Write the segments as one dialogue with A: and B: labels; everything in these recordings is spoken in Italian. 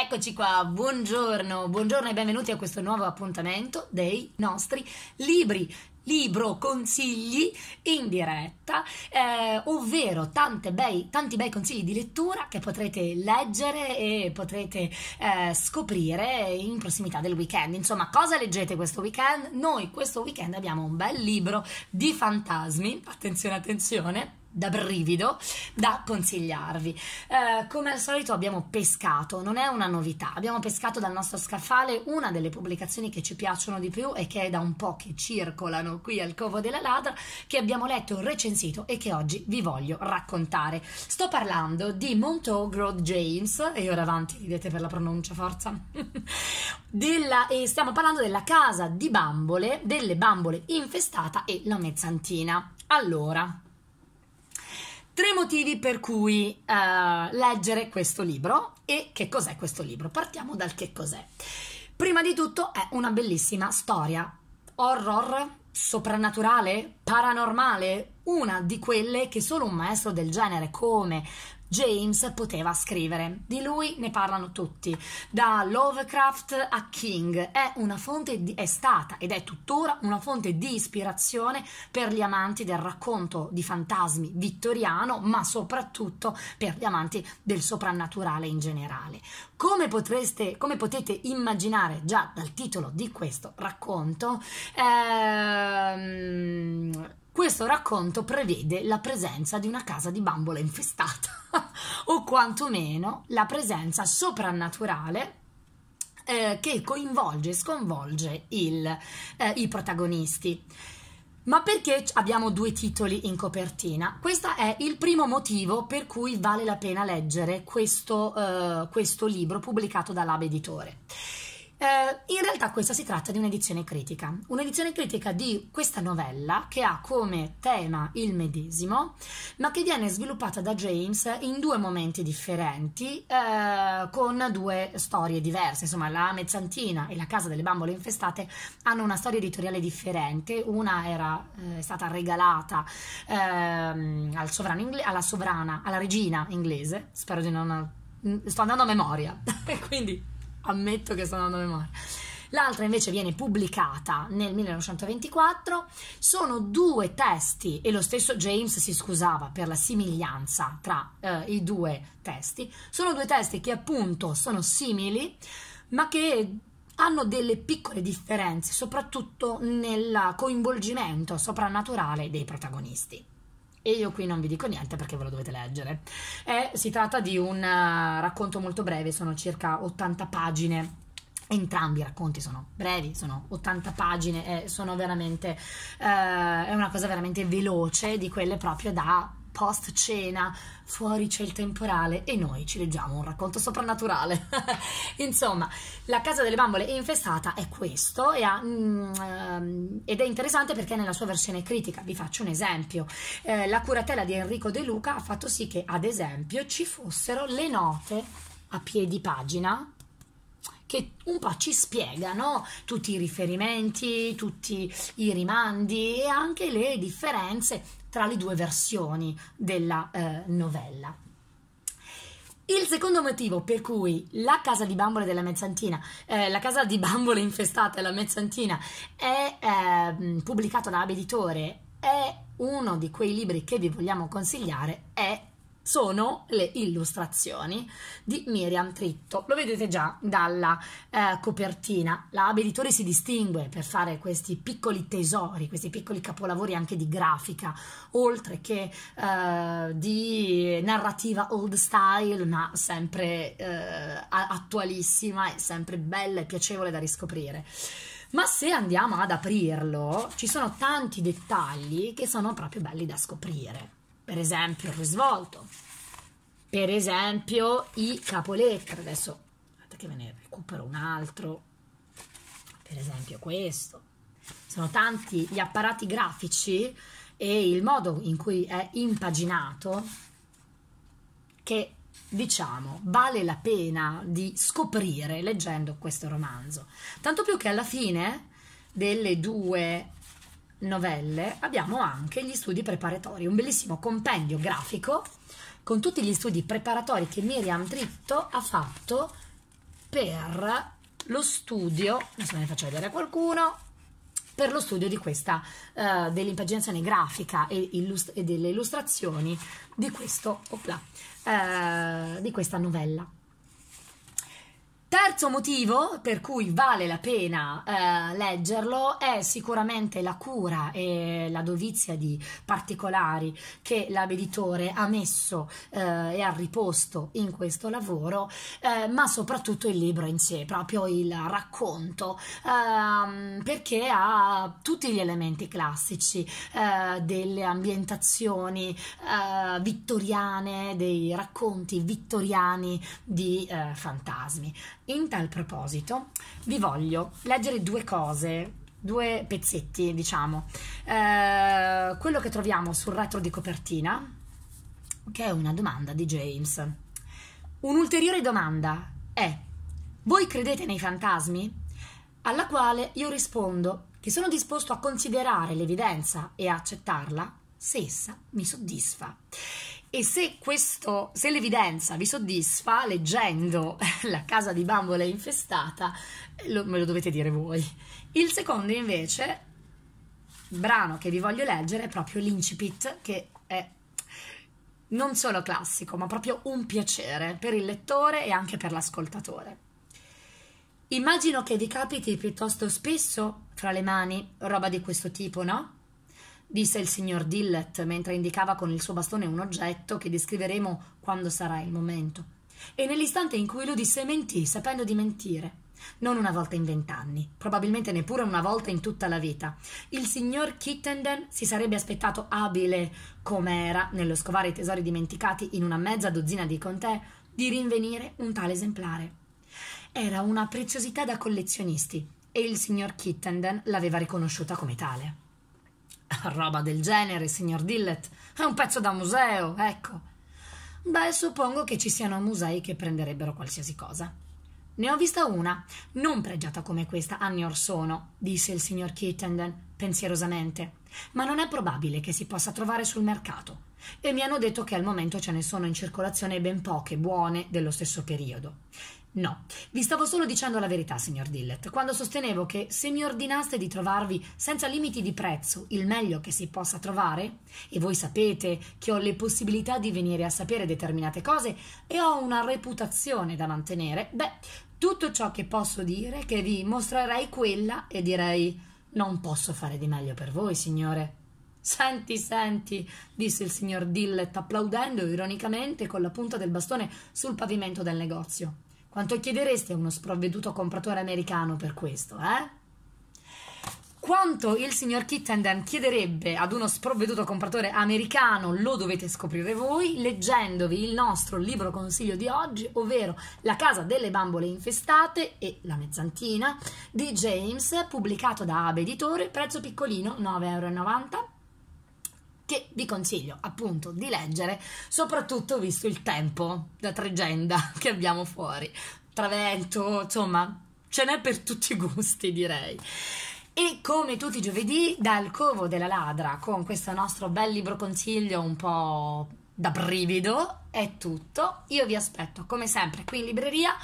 A: Eccoci qua, buongiorno, buongiorno e benvenuti a questo nuovo appuntamento dei nostri libri libro consigli in diretta, eh, ovvero bei, tanti bei consigli di lettura che potrete leggere e potrete eh, scoprire in prossimità del weekend. Insomma, cosa leggete questo weekend? Noi questo weekend abbiamo un bel libro di fantasmi, attenzione, attenzione, da brivido da consigliarvi. Eh, come al solito abbiamo pescato, non è una novità, abbiamo pescato dal nostro scaffale una delle pubblicazioni che ci piacciono di più e che è da un po' che circolano qui al Covo della Ladra, che abbiamo letto, recensito e che oggi vi voglio raccontare. Sto parlando di Montauk Road James, e ora avanti vedete per la pronuncia, forza, della, eh, stiamo parlando della casa di bambole, delle bambole infestata e la mezzantina. Allora, Tre motivi per cui uh, leggere questo libro e che cos'è questo libro. Partiamo dal che cos'è. Prima di tutto è una bellissima storia, horror, soprannaturale, paranormale, una di quelle che solo un maestro del genere come James poteva scrivere. Di lui ne parlano tutti, da Lovecraft a King. È, di, è stata ed è tuttora una fonte di ispirazione per gli amanti del racconto di fantasmi vittoriano, ma soprattutto per gli amanti del soprannaturale in generale. Come, potreste, come potete immaginare già dal titolo di questo racconto, ehm, questo racconto prevede la presenza di una casa di bambola infestata o quantomeno la presenza soprannaturale eh, che coinvolge e sconvolge il, eh, i protagonisti. Ma perché abbiamo due titoli in copertina? Questo è il primo motivo per cui vale la pena leggere questo, eh, questo libro pubblicato dall'Abe Editore. Eh, in realtà questa si tratta di un'edizione critica, un'edizione critica di questa novella che ha come tema il medesimo, ma che viene sviluppata da James in due momenti differenti, eh, con due storie diverse. Insomma, la Mezzantina e la Casa delle Bambole Infestate hanno una storia editoriale differente, una era eh, stata regalata ehm, al ingle- alla sovrana, alla regina inglese, spero di non... Mm, sto andando a memoria, quindi ammetto che sono andata a memoria. L'altra invece viene pubblicata nel 1924. Sono due testi e lo stesso James si scusava per la somiglianza tra eh, i due testi. Sono due testi che appunto sono simili, ma che hanno delle piccole differenze, soprattutto nel coinvolgimento soprannaturale dei protagonisti e io qui non vi dico niente perché ve lo dovete leggere. È, si tratta di un eh, racconto molto breve, sono circa 80 pagine. Entrambi i racconti sono brevi, sono 80 pagine, e sono veramente, uh, è una cosa veramente veloce di quelle proprio da post cena, fuori c'è il temporale e noi ci leggiamo un racconto soprannaturale. Insomma, la casa delle bambole è infestata è questo ha, mm, um, ed è interessante perché nella sua versione critica, vi faccio un esempio, eh, la curatela di Enrico De Luca ha fatto sì che ad esempio ci fossero le note a piedi pagina che un po' ci spiegano tutti i riferimenti, tutti i rimandi e anche le differenze tra le due versioni della eh, novella. Il secondo motivo per cui la casa di bambole della Mezzantina, eh, la casa di bambole infestata della Mezzantina, è eh, pubblicata da Abeditore, è uno di quei libri che vi vogliamo consigliare, è sono le illustrazioni di Miriam Tritto. Lo vedete già dalla eh, copertina. La Editore si distingue per fare questi piccoli tesori, questi piccoli capolavori anche di grafica, oltre che eh, di narrativa old style, ma sempre eh, attualissima e sempre bella e piacevole da riscoprire ma se andiamo ad aprirlo ci sono tanti dettagli che sono proprio belli da scoprire per esempio il risvolto per esempio i capolettere adesso guardate che ve ne recupero un altro per esempio questo sono tanti gli apparati grafici e il modo in cui è impaginato che diciamo vale la pena di scoprire leggendo questo romanzo tanto più che alla fine delle due novelle abbiamo anche gli studi preparatori, un bellissimo compendio grafico con tutti gli studi preparatori che Miriam Tritto ha fatto per lo studio, adesso me ne faccio vedere a qualcuno, per lo studio di questa, uh, dell'impaginazione grafica e, e, delle illustrazioni di, questo, opla, uh, di questa novella. Terzo motivo per cui vale la pena eh, leggerlo è sicuramente la cura e la dovizia di particolari che l'abeditore ha messo eh, e ha riposto in questo lavoro, eh, ma soprattutto il libro in sé, proprio il racconto, ehm, perché ha tutti gli elementi classici eh, delle ambientazioni eh, vittoriane, dei racconti vittoriani di eh, fantasmi. In tal proposito vi voglio leggere due cose, due pezzetti diciamo, eh, quello che troviamo sul retro di copertina, che è una domanda di James. Un'ulteriore domanda è, voi credete nei fantasmi? Alla quale io rispondo che sono disposto a considerare l'evidenza e a accettarla se essa mi soddisfa. E se, questo, se l'evidenza vi soddisfa, leggendo La casa di bambole infestata, lo, me lo dovete dire voi. Il secondo invece, brano che vi voglio leggere, è proprio l'incipit, che è non solo classico, ma proprio un piacere per il lettore e anche per l'ascoltatore. Immagino che vi capiti piuttosto spesso fra le mani roba di questo tipo, no? disse il signor Dillet mentre indicava con il suo bastone un oggetto che descriveremo quando sarà il momento. E nell'istante in cui lo disse mentì, sapendo di mentire. Non una volta in vent'anni, probabilmente neppure una volta in tutta la vita. Il signor Kittenden si sarebbe aspettato abile, come era, nello scovare i tesori dimenticati in una mezza dozzina di contee, di rinvenire un tale esemplare. Era una preziosità da collezionisti e il signor Kittenden l'aveva riconosciuta come tale. Roba del genere, signor Dillet. È un pezzo da museo, ecco. Beh, suppongo che ci siano musei che prenderebbero qualsiasi cosa. Ne ho vista una, non pregiata come questa anni or sono, disse il signor Kittenden pensierosamente, ma non è probabile che si possa trovare sul mercato. E mi hanno detto che al momento ce ne sono in circolazione ben poche buone dello stesso periodo. No, vi stavo solo dicendo la verità, signor Dillett, quando sostenevo che se mi ordinaste di trovarvi senza limiti di prezzo il meglio che si possa trovare, e voi sapete che ho le possibilità di venire a sapere determinate cose e ho una reputazione da mantenere, beh, tutto ciò che posso dire è che vi mostrerei quella e direi non posso fare di meglio per voi, signore. Senti, senti, disse il signor Dillett applaudendo ironicamente con la punta del bastone sul pavimento del negozio. Quanto chiederesti a uno sprovveduto compratore americano per questo, eh? Quanto il signor Kittenden chiederebbe ad uno sprovveduto compratore americano lo dovete scoprire voi leggendovi il nostro libro consiglio di oggi, ovvero La casa delle bambole infestate e La mezzantina di James, pubblicato da Abe Editore, prezzo piccolino 9,90 euro che vi consiglio appunto di leggere, soprattutto visto il tempo da tregenda che abbiamo fuori. Travento, insomma, ce n'è per tutti i gusti, direi. E come tutti i giovedì, dal covo della ladra, con questo nostro bel libro consiglio un po' da brivido, è tutto. Io vi aspetto come sempre qui in libreria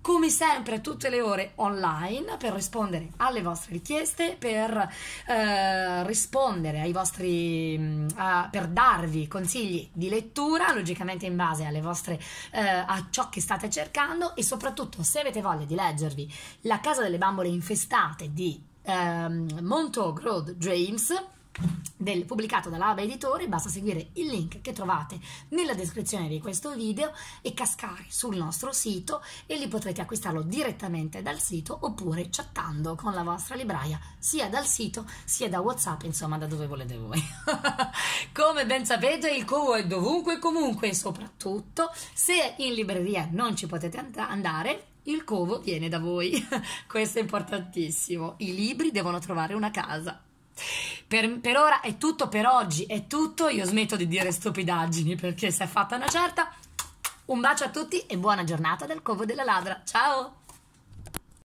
A: come sempre a tutte le ore online per rispondere alle vostre richieste, per eh, rispondere ai vostri mm, a, per darvi consigli di lettura, logicamente in base alle vostre eh, a ciò che state cercando e soprattutto se avete voglia di leggervi La casa delle bambole infestate di ehm, Montog Road Dreams del, pubblicato dall'Alba Editori, basta seguire il link che trovate nella descrizione di questo video e cascare sul nostro sito e lì potrete acquistarlo direttamente dal sito oppure chattando con la vostra libraia sia dal sito sia da Whatsapp, insomma da dove volete voi. Come ben sapete il covo è dovunque e comunque soprattutto se in libreria non ci potete and andare il covo viene da voi, questo è importantissimo, i libri devono trovare una casa. Per, per, ora è tutto per oggi, è tutto. Io smetto di dire stupidaggini perché si è fatta una certa. Un bacio a tutti e buona giornata dal Covo della Ladra. Ciao!